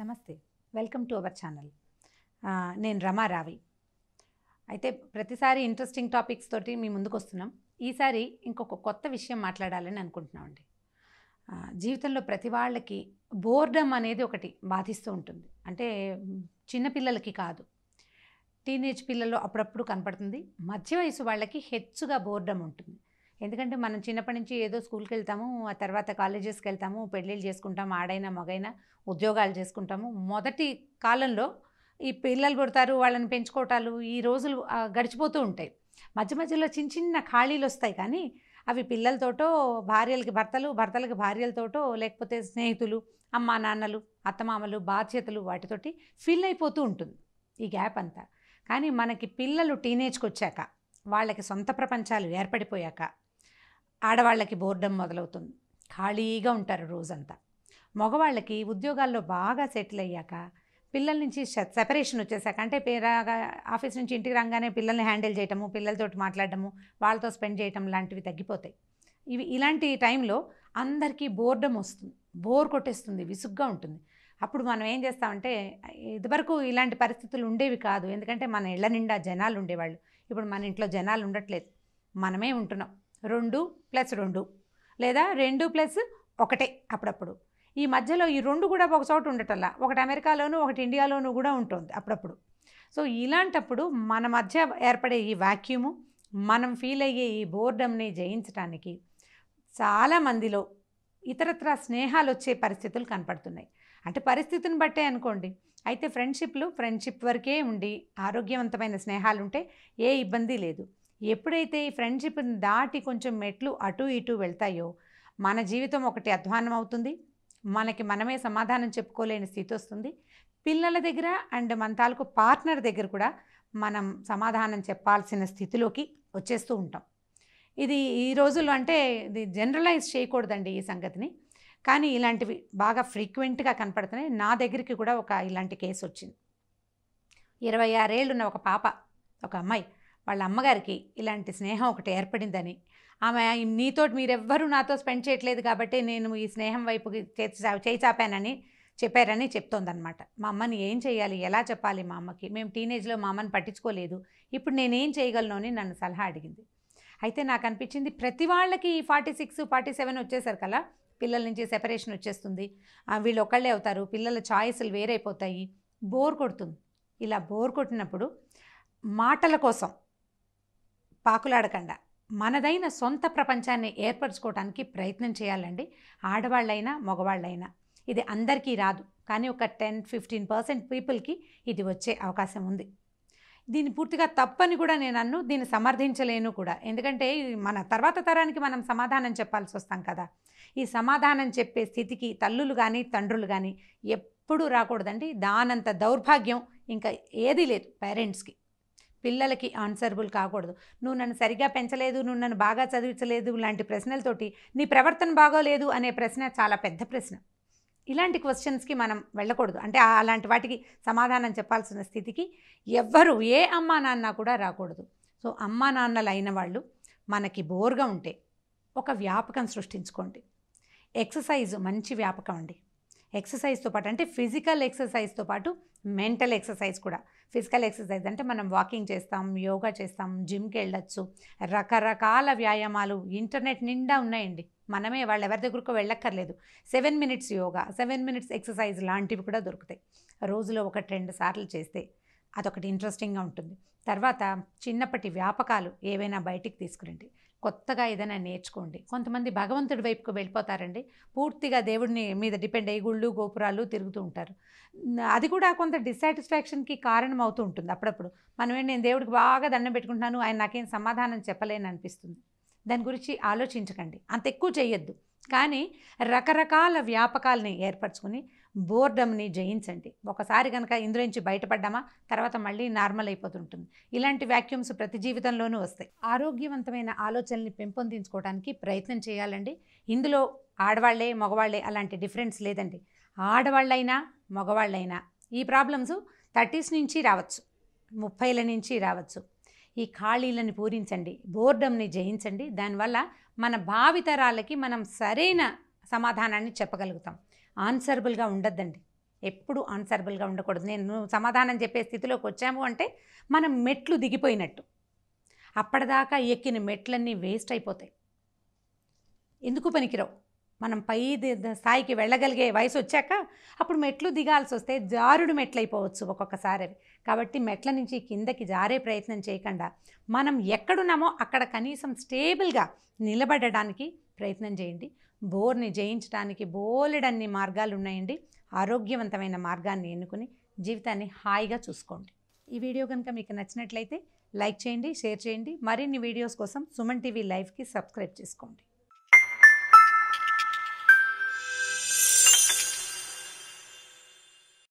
నమస్తే welcome to our channel నేను రమారావి అయితే ప్రతిసారి ఇంట్రెస్టింగ్ టాపిక్స్ తోటి మీ ముందుకు వస్తున్నాం ఈసారి ఇంకొక కొత్త విషయం మాట్లాడాలని అనుకుంటున్నామండి జీవితంలో ప్రతి వాళ్ళకి బోర్డమ్ అనేది ఒకటి బాధిస్తూ ఉంటుంది అంటే చిన్నపిల్లలకి కాదు టీనేజ్ పిల్లల్లో అప్పుడప్పుడు కనపడుతుంది మధ్య వయసు వాళ్ళకి హెచ్చుగా బోర్డమ్ ఉంటుంది ఎందుకంటే మనం చిన్నప్పటి నుంచి ఏదో స్కూల్కి వెళ్తాము ఆ తర్వాత కాలేజెస్కి వెళ్తాము పెళ్ళిళ్ళు చేసుకుంటాము ఆడైనా మగైనా ఉద్యోగాలు చేసుకుంటాము మొదటి కాలంలో ఈ పిల్లలు పుడతారు వాళ్ళని పెంచుకోవటాలు ఈ రోజులు గడిచిపోతూ ఉంటాయి మధ్య మధ్యలో చిన్న చిన్న ఖాళీలు వస్తాయి కానీ అవి పిల్లలతోటో భార్యలకి భర్తలు భర్తలకి భార్యలతోటో లేకపోతే స్నేహితులు అమ్మ నాన్నలు అత్తమామలు బాధ్యతలు వాటితోటి ఫిల్ అయిపోతూ ఉంటుంది ఈ గ్యాప్ అంతా కానీ మనకి పిల్లలు టీనేజ్కి వచ్చాక వాళ్ళకి సొంత ప్రపంచాలు ఏర్పడిపోయాక ఆడవాళ్ళకి బోర్డం మొదలవుతుంది ఖాళీగా ఉంటారు రోజంతా మగవాళ్ళకి ఉద్యోగాల్లో బాగా సెటిల్ అయ్యాక పిల్లల నుంచి సెపరేషన్ వచ్చేసాక అంటే పేరాగా ఆఫీస్ నుంచి ఇంటికి రాగానే పిల్లల్ని హ్యాండిల్ చేయటము పిల్లలతో మాట్లాడటము వాళ్ళతో స్పెండ్ చేయటం లాంటివి తగ్గిపోతాయి ఇవి ఇలాంటి టైంలో అందరికీ బోర్డం వస్తుంది బోర్ కొట్టేస్తుంది విసుగ్గా ఉంటుంది అప్పుడు మనం ఏం చేస్తామంటే ఇదివరకు ఇలాంటి పరిస్థితులు ఉండేవి కాదు ఎందుకంటే మన ఇళ్ల నిండా జనాలు ఉండేవాళ్ళు ఇప్పుడు మన ఇంట్లో జనాలు ఉండట్లేదు మనమే ఉంటున్నాం రెండు ప్లస్ రెండు లేదా రెండు ప్లస్ ఒకటే అప్పుడప్పుడు ఈ మధ్యలో ఈ రెండు కూడా ఒక చోట ఉండటంలా ఒకటి అమెరికాలోను ఒకటి ఇండియాలోను కూడా ఉంటుంది అప్పుడప్పుడు సో ఇలాంటప్పుడు మన మధ్య ఏర్పడే ఈ వాక్యూము మనం ఫీల్ అయ్యే ఈ బోర్డమ్ని జయించడానికి చాలామందిలో ఇతరత్ర స్నేహాలు వచ్చే పరిస్థితులు కనపడుతున్నాయి అంటే పరిస్థితిని బట్టే అనుకోండి అయితే ఫ్రెండ్షిప్లు ఫ్రెండ్షిప్ వరకే ఉండి ఆరోగ్యవంతమైన స్నేహాలు ఉంటే ఏ ఇబ్బంది లేదు ఎప్పుడైతే ఈ ఫ్రెండ్షిప్ని దాటి కొంచెం మెట్లు అటు ఇటు వెళ్తాయో మన జీవితం ఒకటి అధ్వానం అవుతుంది మనకి మనమే సమాధానం చెప్పుకోలేని స్థితి వస్తుంది పిల్లల దగ్గర అండ్ మన తాలూకు పార్ట్నర్ దగ్గర కూడా మనం సమాధానం చెప్పాల్సిన స్థితిలోకి వచ్చేస్తూ ఉంటాం ఇది ఈ రోజుల్లో అంటే ఇది జనరలైజ్ చేయకూడదండి ఈ సంగతిని కానీ ఇలాంటివి బాగా ఫ్రీక్వెంట్గా కనపడుతున్నాయి నా దగ్గరికి కూడా ఒక ఇలాంటి కేసు వచ్చింది ఇరవై ఆరేళ్ళున్న ఒక పాప ఒక అమ్మాయి వాళ్ళ అమ్మగారికి ఇలాంటి స్నేహం ఒకటి ఏర్పడిందని ఆమె నీతో మీరెవ్వరూ నాతో స్పెండ్ చేయట్లేదు కాబట్టి నేను ఈ స్నేహం వైపు చేయి చాపానని చెప్పారని చెప్తోందనమాట మా అమ్మని ఏం చేయాలి ఎలా చెప్పాలి మా అమ్మకి మేము టీనేజ్లో మా అమ్మని పట్టించుకోలేదు ఇప్పుడు నేనేం చేయగలను అని నన్ను సలహా అడిగింది అయితే నాకు అనిపించింది ప్రతి వాళ్ళకి ఈ ఫార్టీ సిక్స్ ఫార్టీ సెవెన్ వచ్చేసారు కదా పిల్లల నుంచి సెపరేషన్ వచ్చేస్తుంది వీళ్ళు ఒకళ్ళే అవుతారు పిల్లల ఛాయిస్లు వేరైపోతాయి బోర్ కొడుతుంది ఇలా బోర్ కొట్టినప్పుడు మాటల కోసం పాకులాడకండా మనదైన సొంత ప్రపంచాన్ని ఏర్పరచుకోవడానికి ప్రయత్నం చేయాలండి ఆడవాళ్ళైనా మగవాళ్ళైనా ఇది అందరికీ రాదు కానీ ఒక టెన్ ఫిఫ్టీన్ పర్సెంట్ పీపుల్కి ఇది వచ్చే అవకాశం ఉంది దీన్ని పూర్తిగా తప్పని కూడా నేను అన్ను దీన్ని సమర్థించలేను కూడా ఎందుకంటే మన తర్వాత తరానికి మనం సమాధానం చెప్పాల్సి వస్తాం కదా ఈ సమాధానం చెప్పే స్థితికి తల్లులు కానీ తండ్రులు కానీ ఎప్పుడూ రాకూడదండి దానంత దౌర్భాగ్యం ఇంకా ఏదీ లేదు పేరెంట్స్కి పిల్లలకి ఆన్సరబుల్ కాకూడదు నువ్వు నన్ను సరిగా పెంచలేదు నువ్వు నన్ను బాగా చదివించలేదు లాంటి ప్రశ్నలతోటి నీ ప్రవర్తన బాగోలేదు అనే ప్రశ్న చాలా పెద్ద ప్రశ్న ఇలాంటి క్వశ్చన్స్కి మనం వెళ్ళకూడదు అంటే అలాంటి వాటికి సమాధానం చెప్పాల్సిన స్థితికి ఎవ్వరు ఏ అమ్మా నాన్న కూడా రాకూడదు సో అమ్మా నాన్నలు అయిన వాళ్ళు మనకి బోర్గా ఉంటే ఒక వ్యాపకం సృష్టించుకోండి ఎక్సర్సైజ్ మంచి వ్యాపకం అండి ఎక్సర్సైజ్తో పాటు అంటే ఫిజికల్ ఎక్సర్సైజ్తో పాటు మెంటల్ ఎక్సర్సైజ్ కూడా ఫిజికల్ ఎక్సర్సైజ్ అంటే మనం వాకింగ్ చేస్తాం యోగా చేస్తాం జిమ్కి వెళ్ళొచ్చు రకరకాల వ్యాయామాలు ఇంటర్నెట్ నిండా ఉన్నాయండి మనమే వాళ్ళు ఎవరి దగ్గరకు వెళ్ళక్కర్లేదు seven minutes yoga seven minutes exercise లాంటివి కూడా దొరుకుతాయి రోజులో ఒకటి రెండు సార్లు చేస్తే అదొకటి ఇంట్రెస్టింగ్గా ఉంటుంది తర్వాత చిన్నప్పటి వ్యాపకాలు ఏవైనా బయటికి తీసుకురండి కొత్తగా ఏదైనా నేర్చుకోండి కొంతమంది భగవంతుడి వైపుకు వెళ్ళిపోతారండి పూర్తిగా దేవుడిని మీద డిపెండ్ అయ్యి గుళ్ళు గోపురాలు తిరుగుతూ ఉంటారు అది కూడా కొంత డిస్సాటిస్ఫాక్షన్కి కారణం అవుతూ ఉంటుంది అప్పుడప్పుడు మనమే నేను దేవుడికి బాగా దండం పెట్టుకుంటున్నాను ఆయన నాకేం సమాధానం చెప్పలేని అనిపిస్తుంది దాని గురించి ఆలోచించకండి అంత ఎక్కువ చేయొద్దు కానీ రకరకాల వ్యాపకాలని ఏర్పరచుకుని బోర్డమ్ని జయించండి ఒకసారి కనుక ఇందులో నుంచి బయటపడ్డామా తర్వాత మళ్ళీ నార్మల్ అయిపోతుంటుంది ఇలాంటి వ్యాక్యూమ్స్ ప్రతి జీవితంలోనూ వస్తాయి ఆరోగ్యవంతమైన ఆలోచనల్ని పెంపొందించుకోవడానికి ప్రయత్నం చేయాలండి ఇందులో ఆడవాళ్లే మగవాళ్లే అలాంటి డిఫరెన్స్ లేదండి ఆడవాళ్ళైనా మగవాళ్ళైనా ఈ ప్రాబ్లమ్స్ థర్టీస్ నుంచి రావచ్చు ముప్పైల నుంచి రావచ్చు ఈ ఖాళీలను పూరించండి బోర్డంని జయించండి దానివల్ల మన భావితరాలకి మనం సరైన సమాధానాన్ని చెప్పగలుగుతాం ఆన్సరబుల్గా ఉండద్దండి ఎప్పుడు ఆన్సరబుల్గా ఉండకూడదు నేను సమాధానం చెప్పే స్థితిలోకి వచ్చాము అంటే మనం మెట్లు దిగిపోయినట్టు అప్పటిదాకా ఎక్కిన మెట్లన్నీ వేస్ట్ అయిపోతాయి ఎందుకు పనికిరావు మనం పై స్థాయికి వెళ్ళగలిగే వయసు వచ్చాక అప్పుడు మెట్లు దిగాల్సి వస్తే జారుడు మెట్లు అయిపోవచ్చు ఒక్కొక్కసారి అవి కాబట్టి మెట్ల నుంచి కిందకి జారే ప్రయత్నం చేయకుండా మనం ఎక్కడున్నామో అక్కడ కనీసం స్టేబుల్గా నిలబడడానికి ప్రయత్నం చేయండి బోర్ని జయించడానికి బోలెడన్ని మార్గాలు ఉన్నాయండి ఆరోగ్యవంతమైన మార్గాన్ని ఎన్నుకుని జీవితాన్ని హాయిగా చూసుకోండి ఈ వీడియో కనుక మీకు నచ్చినట్లయితే లైక్ చేయండి షేర్ చేయండి మరిన్ని వీడియోస్ కోసం సుమన్ టీవీ లైవ్కి సబ్స్క్రైబ్ చేసుకోండి